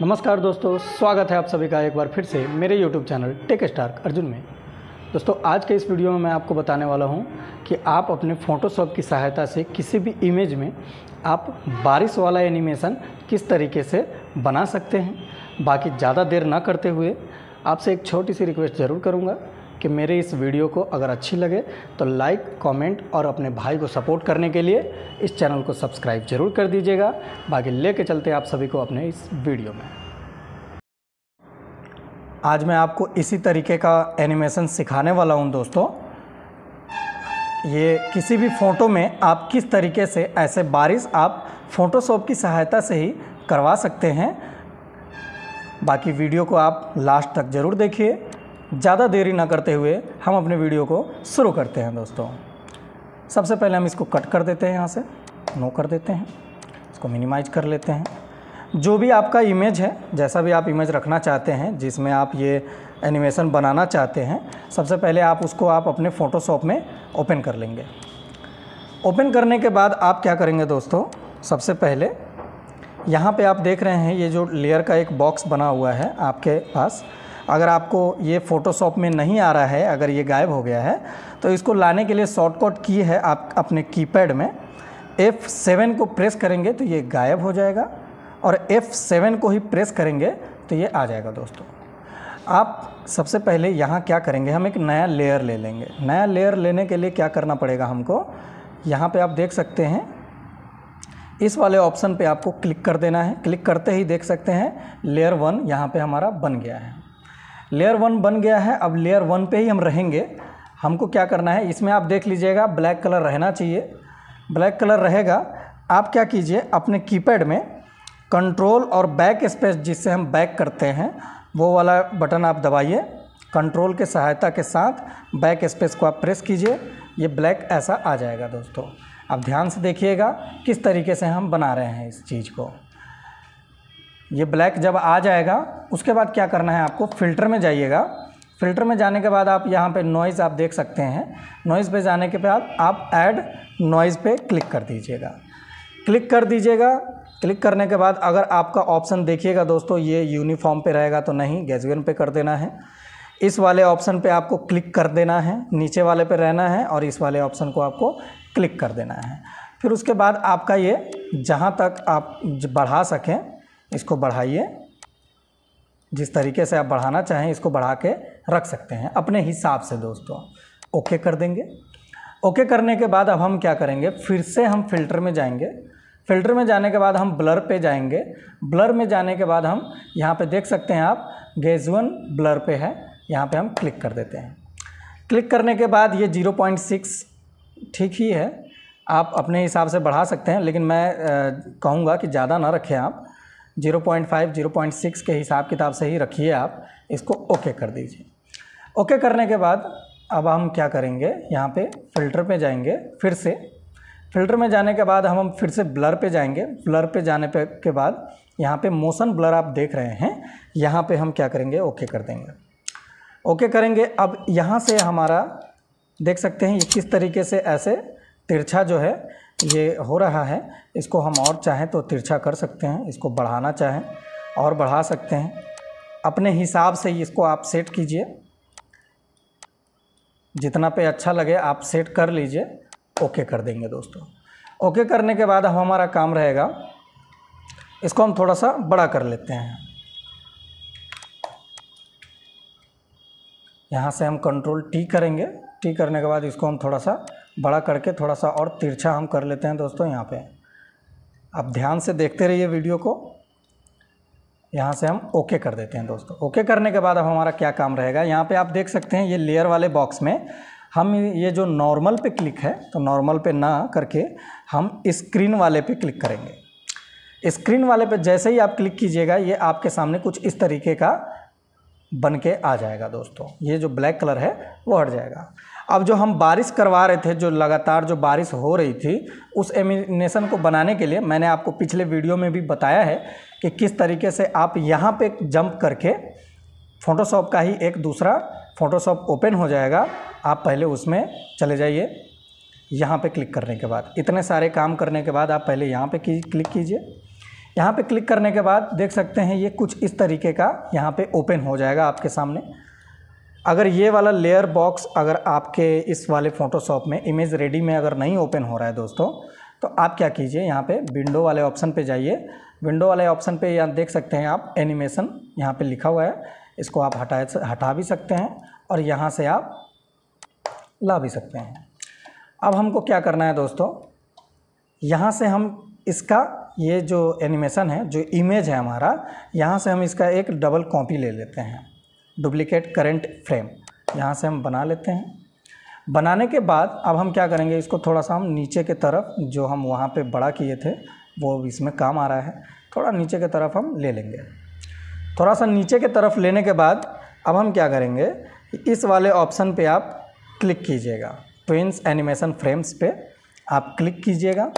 नमस्कार दोस्तों स्वागत है आप सभी का एक बार फिर से मेरे YouTube channel Tech Star Arjun में दोस्तों आज के इस वीडियो में मैं आपको बताने वाला हूं कि आप अपने फ़ोटोशॉप की सहायता से किसी भी इमेज में आप बारिश वाला एनिमेशन किस तरीके से बना सकते हैं बाकी ज़्यादा देर ना करते हुए आपसे एक छोटी सी रिक्वेस्ट ज़रूर करूँगा कि मेरे इस वीडियो को अगर अच्छी लगे तो लाइक कमेंट और अपने भाई को सपोर्ट करने के लिए इस चैनल को सब्सक्राइब जरूर कर दीजिएगा बाकी लेके चलते आप सभी को अपने इस वीडियो में आज मैं आपको इसी तरीके का एनिमेशन सिखाने वाला हूँ दोस्तों ये किसी भी फ़ोटो में आप किस तरीके से ऐसे बारिश आप फ़ोटोशॉप की सहायता से ही करवा सकते हैं बाकी वीडियो को आप लास्ट तक ज़रूर देखिए ज़्यादा देरी ना करते हुए हम अपने वीडियो को शुरू करते हैं दोस्तों सबसे पहले हम इसको कट कर देते हैं यहाँ से नो कर देते हैं इसको मिनिमाइज कर लेते हैं जो भी आपका इमेज है जैसा भी आप इमेज रखना चाहते हैं जिसमें आप ये एनिमेशन बनाना चाहते हैं सबसे पहले आप उसको आप अपने फ़ोटोशॉप में ओपन कर लेंगे ओपन करने के बाद आप क्या करेंगे दोस्तों सबसे पहले यहाँ पे आप देख रहे हैं ये जो लेयर का एक बॉक्स बना हुआ है आपके पास अगर आपको ये फ़ोटोशॉप में नहीं आ रहा है अगर ये गायब हो गया है तो इसको लाने के लिए शॉर्टकट की है आप अपने कीपैड में F7 को प्रेस करेंगे तो ये गायब हो जाएगा और F7 को ही प्रेस करेंगे तो ये आ जाएगा दोस्तों आप सबसे पहले यहाँ क्या करेंगे हम एक नया लेयर ले लेंगे नया लेयर लेने के लिए क्या करना पड़ेगा हमको यहाँ पर आप देख सकते हैं इस वाले ऑप्शन पे आपको क्लिक कर देना है क्लिक करते ही देख सकते हैं लेयर वन यहाँ पे हमारा बन गया है लेयर वन बन गया है अब लेयर वन पे ही हम रहेंगे हमको क्या करना है इसमें आप देख लीजिएगा ब्लैक कलर रहना चाहिए ब्लैक कलर रहेगा आप क्या कीजिए अपने कीपैड में कंट्रोल और बैक स्पेस जिससे हम बैक करते हैं वो वाला बटन आप दबाइए कंट्रोल के सहायता के साथ बैक स्पेस को आप प्रेस कीजिए ये ब्लैक ऐसा आ जाएगा दोस्तों अब ध्यान से देखिएगा किस तरीके से हम बना रहे हैं इस चीज़ को ये ब्लैक जब आ जाएगा उसके बाद क्या करना है आपको फ़िल्टर में जाइएगा फ़िल्टर में जाने के बाद आप यहाँ पे नॉइज़ आप देख सकते हैं नॉइज़ पे जाने के बाद आप ऐड नॉइज़ पे क्लिक कर दीजिएगा क्लिक कर दीजिएगा क्लिक करने के बाद अगर आपका ऑप्शन देखिएगा दोस्तों ये यूनिफॉर्म पे रहेगा तो नहीं गैजुअन पे कर देना है इस वाले ऑप्शन पे आपको क्लिक कर देना है नीचे वाले पर रहना है और इस वाले ऑप्शन को आपको क्लिक कर देना है फिर उसके बाद आपका ये जहाँ तक आप बढ़ा सकें इसको बढ़ाइए जिस तरीके से आप बढ़ाना चाहें इसको बढ़ा के रख सकते हैं अपने हिसाब से दोस्तों ओके कर देंगे ओके करने के बाद अब हम क्या करेंगे फिर से हम फिल्टर में जाएंगे फिल्टर में जाने के बाद हम ब्लर पे जाएंगे ब्लर में जाने के बाद हम यहाँ पे देख सकते हैं आप गेजुअन ब्लर पे है यहाँ पे हम क्लिक कर देते हैं क्लिक करने के बाद ये 0.6 ठीक ही है आप अपने हिसाब से बढ़ा सकते हैं लेकिन मैं कहूँगा कि ज़्यादा ना रखें आप 0.5 0.6 के हिसाब किताब से ही रखिए आप इसको ओके कर दीजिए ओके करने के बाद अब हम क्या करेंगे यहाँ पे फ़िल्टर पे जाएंगे फिर से फ़िल्टर में जाने के बाद हम हम फिर से ब्लर पे जाएंगे ब्लर पे जाने पे के बाद यहाँ पे मोशन ब्लर आप देख रहे हैं यहाँ पे हम क्या करेंगे ओके कर देंगे ओके करेंगे अब यहाँ से हमारा देख सकते हैं ये किस तरीके से ऐसे तिरछा जो है ये हो रहा है इसको हम और चाहें तो तिरछा कर सकते हैं इसको बढ़ाना चाहें और बढ़ा सकते हैं अपने हिसाब से इसको आप सेट कीजिए जितना पे अच्छा लगे आप सेट कर लीजिए ओके कर देंगे दोस्तों ओके करने के बाद अब हमारा काम रहेगा इसको हम थोड़ा सा बड़ा कर लेते हैं यहाँ से हम कंट्रोल टी करेंगे टी करने के बाद इसको हम थोड़ा सा बड़ा करके थोड़ा सा और तिरछा हम कर लेते हैं दोस्तों यहाँ पे आप ध्यान से देखते रहिए वीडियो को यहाँ से हम ओके कर देते हैं दोस्तों ओके करने के बाद अब हमारा क्या काम रहेगा यहाँ पे आप देख सकते हैं ये लेयर वाले बॉक्स में हम ये जो नॉर्मल पे क्लिक है तो नॉर्मल पे ना करके हम स्क्रीन वाले पे क्लिक करेंगे स्क्रीन वाले पे जैसे ही आप क्लिक कीजिएगा ये आपके सामने कुछ इस तरीके का बन के आ जाएगा दोस्तों ये जो ब्लैक कलर है वो हट जाएगा अब जो हम बारिश करवा रहे थे जो लगातार जो बारिश हो रही थी उस एमिनेशन को बनाने के लिए मैंने आपको पिछले वीडियो में भी बताया है कि किस तरीके से आप यहाँ पे जंप करके फ़ोटोशॉप का ही एक दूसरा फ़ोटोशॉप ओपन हो जाएगा आप पहले उसमें चले जाइए यहाँ पे क्लिक करने के बाद इतने सारे काम करने के बाद आप पहले यहाँ पे की, क्लिक कीजिए यहाँ पे क्लिक करने के बाद देख सकते हैं ये कुछ इस तरीके का यहाँ पे ओपन हो जाएगा आपके सामने अगर ये वाला लेयर बॉक्स अगर आपके इस वाले फ़ोटोशॉप में इमेज रेडी में अगर नहीं ओपन हो रहा है दोस्तों तो आप क्या कीजिए यहाँ पे विंडो वाले ऑप्शन पे जाइए विंडो वाले ऑप्शन पे यहाँ देख सकते हैं आप एनिमेशन यहाँ पे लिखा हुआ है इसको आप हटा हटा भी सकते हैं और यहाँ से आप ला भी सकते हैं अब हमको क्या करना है दोस्तों यहाँ से हम इसका ये जो एनिमेशन है जो इमेज है हमारा यहाँ से हम इसका एक डबल कॉपी ले लेते हैं डुप्लीकेट करंट फ्रेम यहाँ से हम बना लेते हैं बनाने के बाद अब हम क्या करेंगे इसको थोड़ा सा हम नीचे के तरफ जो हम वहाँ पे बड़ा किए थे वो इसमें काम आ रहा है थोड़ा नीचे के तरफ हम ले लेंगे थोड़ा सा नीचे के तरफ लेने के बाद अब हम क्या करेंगे इस वाले ऑप्शन पे आप क्लिक कीजिएगा ट्विंस एनिमेशन फ्रेम्स पे आप क्लिक कीजिएगा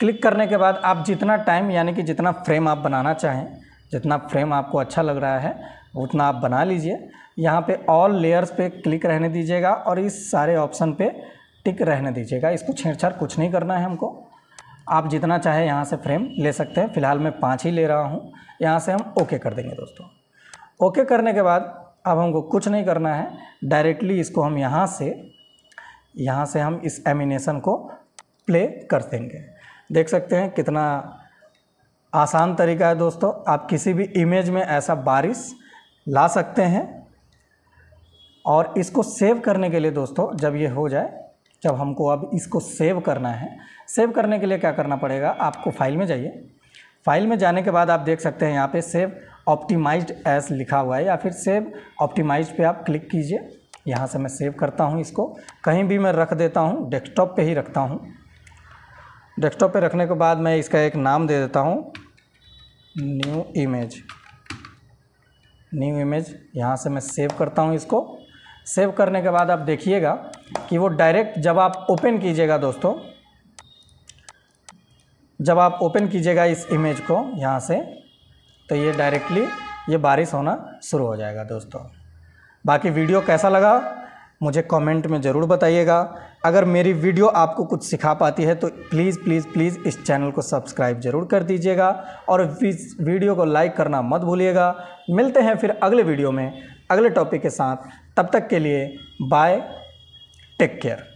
क्लिक करने के बाद आप जितना टाइम यानी कि जितना फ्रेम आप बनाना चाहें जितना फ्रेम आपको अच्छा लग रहा है उतना आप बना लीजिए यहाँ पे ऑल लेयर्स पे क्लिक रहने दीजिएगा और इस सारे ऑप्शन पे टिक रहने दीजिएगा इसको छेड़छाड़ कुछ नहीं करना है हमको आप जितना चाहे यहाँ से फ्रेम ले सकते हैं फ़िलहाल मैं पाँच ही ले रहा हूँ यहाँ से हम ओके कर देंगे दोस्तों ओके करने के बाद अब हमको कुछ नहीं करना है डायरेक्टली इसको हम यहाँ से यहाँ से हम इस एमिनेशन को प्ले कर देंगे देख सकते हैं कितना आसान तरीका है दोस्तों आप किसी भी इमेज में ऐसा बारिश ला सकते हैं और इसको सेव करने के लिए दोस्तों जब ये हो जाए जब हमको अब इसको सेव करना है सेव करने के लिए क्या करना पड़ेगा आपको फाइल में जाइए फाइल में जाने के बाद आप देख सकते हैं यहाँ पे सेव ऑप्टिमाइज्ड एस लिखा हुआ है या फिर सेव ऑप्टिमाइज्ड पे आप क्लिक कीजिए यहाँ से मैं सेव करता हूँ इसको कहीं भी मैं रख देता हूँ डेस्कटॉप पे ही रखता हूँ डेस्कटॉप पे रखने के बाद मैं इसका एक नाम दे देता हूँ न्यू इमेज न्यू इमेज यहाँ से मैं सेव करता हूँ इसको सेव करने के बाद आप देखिएगा कि वो डायरेक्ट जब आप ओपन कीजिएगा दोस्तों जब आप ओपन कीजिएगा इस इमेज को यहाँ से तो ये डायरेक्टली ये बारिश होना शुरू हो जाएगा दोस्तों बाकी वीडियो कैसा लगा मुझे कमेंट में ज़रूर बताइएगा अगर मेरी वीडियो आपको कुछ सिखा पाती है तो प्लीज़ प्लीज़ प्लीज़ इस चैनल को सब्सक्राइब ज़रूर कर दीजिएगा और इस वीडियो को लाइक करना मत भूलिएगा मिलते हैं फिर अगले वीडियो में अगले टॉपिक के साथ तब तक के लिए बाय टेक केयर